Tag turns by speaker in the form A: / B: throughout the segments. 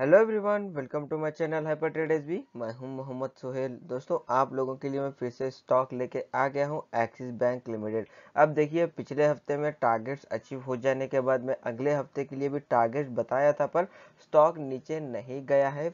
A: hello everyone welcome to my channel hyper trade S B मैं हूं मोहम्मद सोहेल दोस्तों आप लोगों के लिए मैं फिर से स्टॉक लेके आ गया हूं एक्सिस बैंक लिमिटेड अब देखिए पिछले हफ्ते में टारगेट्स अचीव हो जाने के बाद मैं अगले हफ्ते के लिए भी टारगेट बताया था पर स्टॉक नीचे नहीं गया है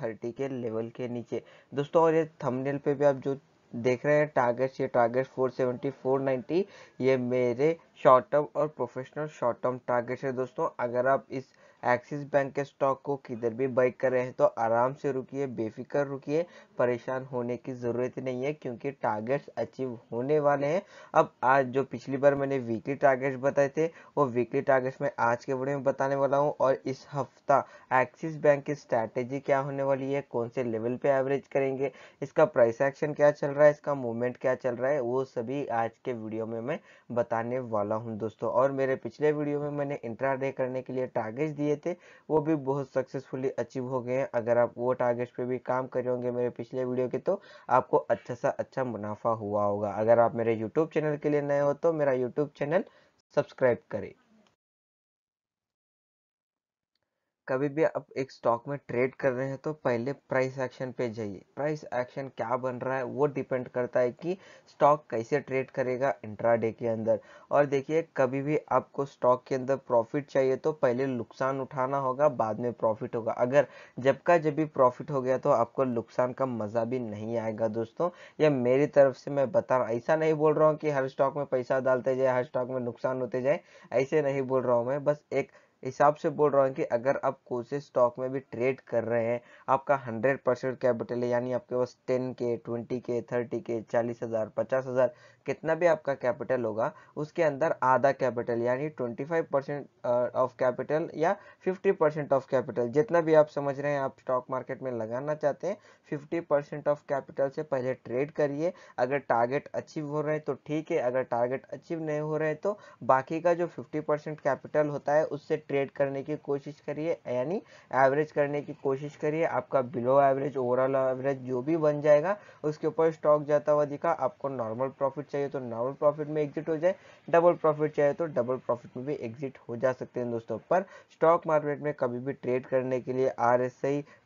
A: थर्टी के लेवल के नीचे दोस्तों और ये थमनेल पर भी आप जो देख रहे हैं टारगेट्स ये टारगेट्स 470 490 ये मेरे शॉर्ट टर्म और प्रोफेशनल शॉर्ट टर्म टारगेट्स है दोस्तों अगर आप इस एक्सिस बैंक के स्टॉक को किधर भी बाई कर रहे हैं तो आराम से रुकिए बेफिक्र रुकिए परेशान होने की ज़रूरत नहीं है क्योंकि टारगेट्स अचीव होने वाले हैं अब आज जो पिछली बार मैंने वीकली टारगेट्स बताए थे वो वीकली टारगेट्स मैं आज के वीडियो में बताने वाला हूँ और इस हफ्ता एक्सिस बैंक की स्ट्रैटेजी क्या होने वाली है कौन से लेवल पे एवरेज करेंगे इसका प्राइस एक्शन क्या चल रहा है इसका मूवमेंट क्या चल रहा है वो सभी आज के वीडियो में मैं बताने वाला हूँ दोस्तों और मेरे पिछले वीडियो में मैंने इंट्रा करने के लिए टारगेट्स दिए थे वो भी बहुत सक्सेसफुली अचीव हो गए हैं अगर आप वो टारगेट्स पे भी काम कर होंगे मेरे पिछले वीडियो के तो आपको अच्छा सा अच्छा मुनाफा हुआ होगा अगर आप मेरे यूट्यूब चैनल के लिए नए हो तो मेरा यूट्यूब चैनल सब्सक्राइब करें कभी भी आप एक स्टॉक में ट्रेड कर रहे हैं तो पहले प्राइस एक्शन पे जाइए प्राइस एक्शन क्या बन रहा है वो डिपेंड करता है कि स्टॉक कैसे ट्रेड करेगा इंट्राडे के अंदर और देखिए कभी भी आपको स्टॉक के अंदर प्रॉफिट चाहिए तो पहले नुकसान उठाना होगा बाद में प्रॉफिट होगा अगर जब का जब भी प्रॉफिट हो गया तो आपको नुकसान का मज़ा भी नहीं आएगा दोस्तों या मेरी तरफ से मैं बता रहा ऐसा नहीं बोल रहा हूँ कि हर स्टॉक में पैसा डालते जाए हर स्टॉक में नुकसान होते जाए ऐसे नहीं बोल रहा हूँ मैं बस एक हिसाब से बोल रहा हूँ कि अगर आप कौन से स्टॉक में भी ट्रेड कर रहे हैं आपका हंड्रेड परसेंट कैपिटल है यानी आपके पास ten K twenty K thirty K चालीस हज़ार पचास हज़ार कितना भी आपका कैपिटल होगा उसके अंदर आधा कैपिटल यानी twenty five percent of capital या फिफ्टी परसेंट ऑफ कैपिटल जितना भी आप समझ रहे हैं आप स्टॉक मार्केट में लगाना चाहते हैं फिफ्टी परसेंट ऑफ कैपिटल से पहले ट्रेड करिए अगर टारगेट अचीव हो रहे हैं तो ठीक है अगर टारगेट अचीव नहीं हो रहे तो बाकी का जो फिफ्टी परसेंट कैपिटल होता है उससे ट्रेड क्रिएट करने की कोशिश करिए यानी एवरेज करने की कोशिश करिए आपका बिलो एवरेज ओवरऑल एवरेज जो भी बन जाएगा उसके ऊपर स्टॉक जाता हुआ दिखा आपको नॉर्मल प्रॉफिट चाहिए तो नॉर्मल प्रॉफिट में एग्जिट हो जाए डबल प्रॉफिट चाहिए तो डबल प्रॉफिट में भी एग्जिट हो जा सकते हैं दोस्तों पर स्टॉक मार्केट में कभी भी ट्रेड करने के लिए आर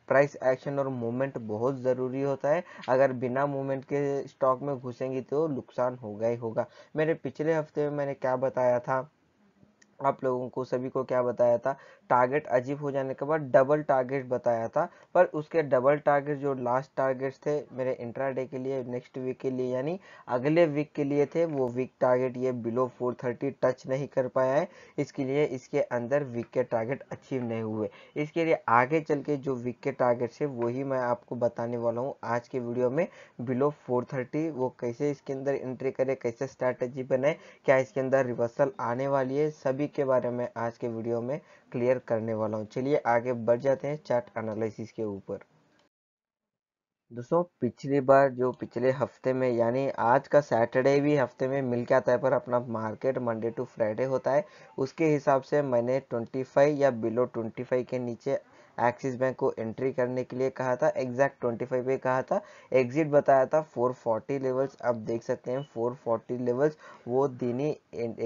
A: प्राइस एक्शन और मूवमेंट बहुत ज़रूरी होता है अगर बिना मूवमेंट के स्टॉक में घुसेंगी तो नुकसान होगा ही होगा मेरे पिछले हफ्ते में मैंने क्या बताया था आप लोगों को सभी को क्या बताया था टारगेट अजीब हो जाने के बाद डबल टारगेट बताया था पर उसके डबल टारगेट जो लास्ट टारगेट्स थे मेरे इंट्राडे के लिए नेक्स्ट वीक के लिए यानी अगले वीक के लिए थे वो वीक टारगेट ये बिलो 430 टच नहीं कर पाया है इसके लिए इसके अंदर वीक के टारगेट अचीव नहीं हुए इसके लिए आगे चल के जो वीक के टारगेट्स है वही मैं आपको बताने वाला हूँ आज के वीडियो में बिलो फोर वो कैसे इसके अंदर एंट्री करे कैसे स्ट्रैटेजी बनाए क्या इसके अंदर रिवर्सल आने वाली है सभी टॉपिक के बारे में आज के वीडियो में क्लियर करने वाला हूँ चलिए आगे बढ़ जाते हैं चार्ट एनालिसिस के ऊपर दोस्तों पिछली बार जो पिछले हफ्ते में यानी आज का सैटरडे भी हफ्ते में मिल के आता है पर अपना मार्केट मंडे टू फ्राइडे होता है उसके हिसाब से मैंने 25 या बिलो 25 के नीचे एक्सिस बैंक को एंट्री करने के लिए कहा था एग्जैक्ट ट्वेंटी फाइव पे कहा था एग्जिट बताया था फोर फोर्टी लेवल्स आप देख सकते हैं फोर फोर्टी लेवल्स वो दिन ही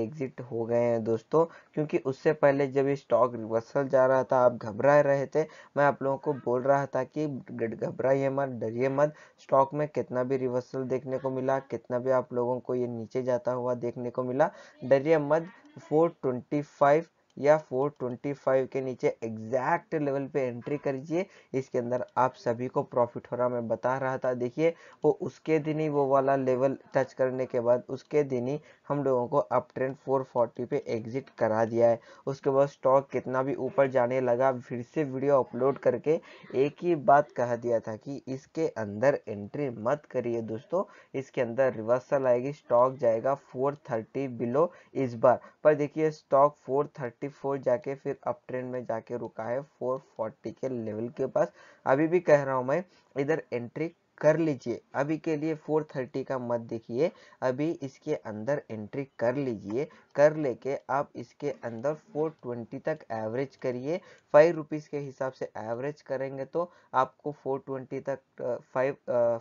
A: एग्जिट हो गए हैं दोस्तों क्योंकि उससे पहले जब ये स्टॉक रिवर्सल जा रहा था आप घबरा रहे थे मैं आप लोगों को बोल रहा था कि घबराइए मत डरिए मत स्टॉक में कितना भी रिवर्सल देखने को मिला कितना भी आप लोगों को ये नीचे जाता हुआ देखने को मिला डरिए मत फोर ट्वेंटी फाइव या 425 के नीचे एग्जैक्ट लेवल पे एंट्री करिए इसके अंदर आप सभी को प्रॉफिट हो रहा मैं बता रहा था देखिए वो उसके दिन ही वो वाला लेवल टच करने के बाद उसके दिन ही हम लोगों को अप ट्रेंड 440 पे एग्जिट करा दिया है उसके बाद स्टॉक कितना भी ऊपर जाने लगा फिर से वीडियो अपलोड करके एक ही बात कह दिया था कि इसके अंदर एंट्री मत करिए दोस्तों इसके अंदर रिवर्सल आएगी स्टॉक जाएगा फोर बिलो इस बार पर देखिए स्टॉक फोर फोर जाके फिर अप ट्रेंड में जाके रुका है 440 के लेवल के पास अभी भी कह रहा हूँ मैं इधर एंट्री कर लीजिए अभी के लिए 430 का मत देखिए अभी इसके अंदर एंट्री कर लीजिए कर लेके आप इसके अंदर 420 तक एवरेज करिए फाइव रुपीज़ के हिसाब से एवरेज करेंगे तो आपको 420 तक फाइव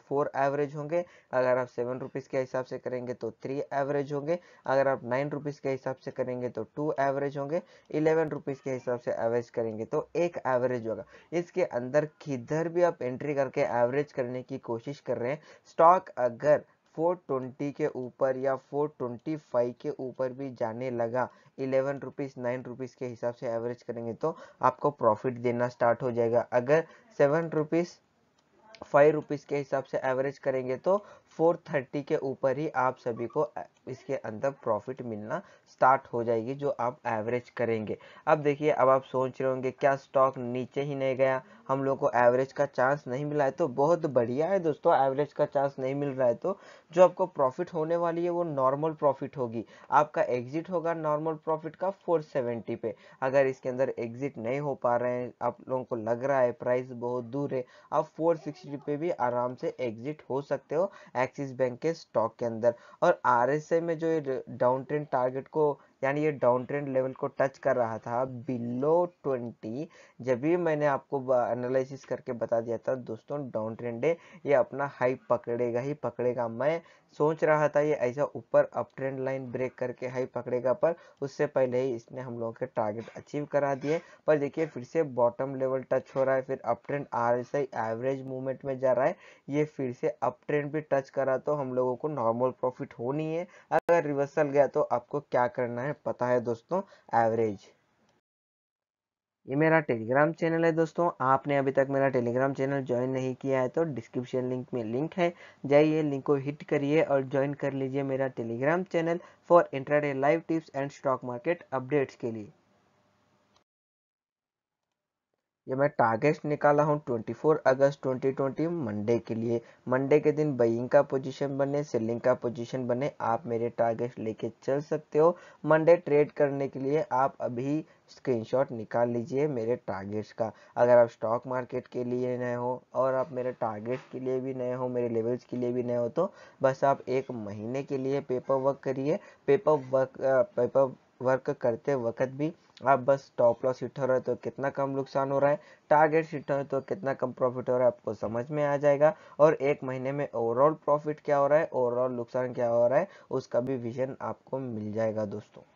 A: फोर एवरेज होंगे अगर आप सेवन रुपीज़ के हिसाब से करेंगे तो थ्री एवरेज होंगे अगर आप नाइन रुपीज़ के हिसाब से करेंगे तो टू एवरेज होंगे इलेवन रुपीज़ के हिसाब से एवरेज करेंगे तो एक एवरेज होगा इसके अंदर किधर भी आप एंट्री करके एवरेज करने की कोशिश कर रहे हैं स्टॉक अगर 420 के ऊपर या 425 के ऊपर भी जाने लगा इलेवन रुपीज़ नाइन रुपीज़ के हिसाब से एवरेज करेंगे तो आपको प्रॉफिट देना स्टार्ट हो जाएगा अगर सेवन रुपीज़ फाइव रुपीज़ के हिसाब से एवरेज करेंगे तो फोर थर्टी के ऊपर ही आप सभी को इसके अंदर प्रॉफिट मिलना स्टार्ट हो जाएगी जो आप एवरेज करेंगे अब देखिए अब आप सोच रहे होंगे क्या स्टॉक नीचे ही नहीं गया हम लोग को एवरेज का चांस नहीं मिला है तो बहुत बढ़िया है दोस्तों एवरेज का चांस नहीं मिल रहा है तो जो आपको प्रॉफिट होने वाली है वो नॉर्मल प्रॉफिट होगी आपका एग्जिट होगा नॉर्मल प्रॉफिट का 470 पे अगर इसके अंदर एग्जिट नहीं हो पा रहे हैं आप लोगों को लग रहा है प्राइस बहुत दूर है आप फोर पे भी आराम से एग्जिट हो सकते हो एक्सिस बैंक के स्टॉक के अंदर और आर में जो डाउन ट्रेंड टारगेट को यानी ये डाउन ट्रेंड लेवल को टच कर रहा था बिलो 20 जब भी मैंने आपको एनालिसिस करके बता दिया था दोस्तों डाउन ट्रेंड है ये अपना हाई पकड़ेगा ही पकड़ेगा मैं सोच रहा था ये ऐसा ऊपर अप ट्रेंड लाइन ब्रेक करके हाई पकड़ेगा पर उससे पहले ही इसने हम लोगों के टारगेट अचीव करा दिए पर देखिए फिर से बॉटम लेवल टच हो रहा है फिर up trend R S I average movement में जा रहा है ये फिर से अप ट्रेंड भी टच करा तो हम लोगों को नॉर्मल प्रॉफिट होनी है अगर रिवर्सल गया तो आपको क्या करना है है पता है दोस्तों एवरेज ये मेरा टेलीग्राम चैनल है दोस्तों आपने अभी तक मेरा टेलीग्राम चैनल ज्वाइन नहीं किया है तो डिस्क्रिप्शन लिंक में लिंक है जाइए लिंक को हिट करिए और ज्वाइन कर लीजिए मेरा Telegram channel for intraday live tips and stock market updates के लिए ये मैं टारगेट्स निकाला हूँ 24 अगस्त 2020 मंडे के लिए मंडे के दिन बइंग का पोजीशन बने सेलिंग का पोजीशन बने आप मेरे टारगेट लेके चल सकते हो मंडे ट्रेड करने के लिए आप अभी स्क्रीनशॉट निकाल लीजिए मेरे टारगेट्स का अगर आप स्टॉक मार्केट के लिए नए हो और आप मेरे टारगेट्स के लिए भी नए हो मेरे लेवल्स के लिए भी नए हो तो बस आप एक महीने के लिए पेपर वर्क करिए पेपर वर्क पेपर वर्क करते वक्त भी आप बस टॉप लॉस हिट हो रहे तो कितना कम नुकसान हो रहा है टारगेट हिट हो रहे तो कितना कम प्रॉफिट हो रहा है आपको समझ में आ जाएगा और एक महीने में ओवरऑल प्रॉफिट क्या हो रहा है ओवरऑल नुकसान क्या हो रहा है उसका भी विजन आपको मिल जाएगा दोस्तों